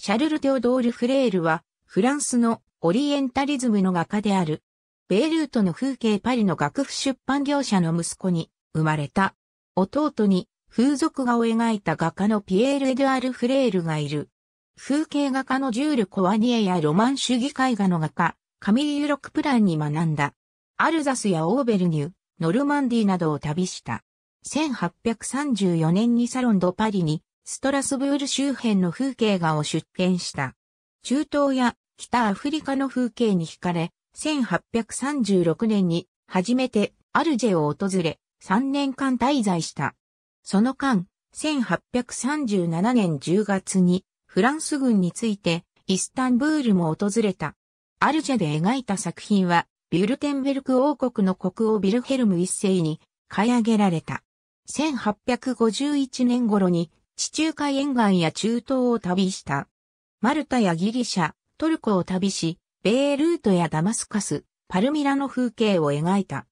シャルル・テオドール・フレールは、フランスのオリエンタリズムの画家である。ベイルートの風景パリの楽譜出版業者の息子に生まれた。弟に風俗画を描いた画家のピエール・エドアール・フレールがいる。風景画家のジュール・コワニエやロマン主義絵画の画家、カミーユ・ロックプランに学んだ。アルザスやオーベルニュー、ノルマンディなどを旅した。1834年にサロン・ド・パリにストラスブール周辺の風景画を出展した。中東や北アフリカの風景に惹かれ、1836年に初めてアルジェを訪れ、3年間滞在した。その間、1837年10月にフランス軍についてイスタンブールも訪れた。アルジェで描いた作品は、ビュルテンベルク王国の国王ビルヘルム一世に買い上げられた。1851年頃に地中海沿岸や中東を旅した。マルタやギリシャ、トルコを旅し、ベールートやダマスカス、パルミラの風景を描いた。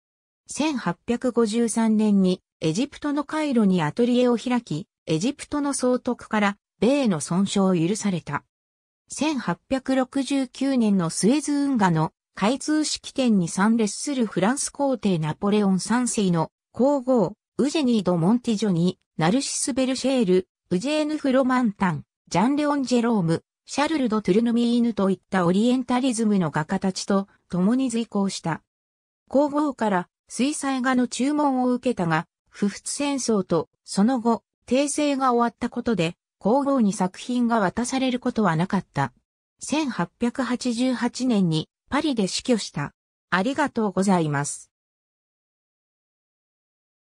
1853年にエジプトのカイロにアトリエを開き、エジプトの総督から米の損傷を許された。1869年のスエズ運河の開通式典に参列するフランス皇帝ナポレオン三世の皇后、ウジェニード・モンティジョニ、ナルシス・ベルシェール、ウジェーヌ・フロマンタン、ジャン・レオン・ジェローム、シャルル・ド・トゥルヌミーヌといったオリエンタリズムの画家たちと共に随行した。皇后から水彩画の注文を受けたが、不仏戦争とその後、訂正が終わったことで、皇后に作品が渡されることはなかった。1888年にパリで死去した。ありがとうございます。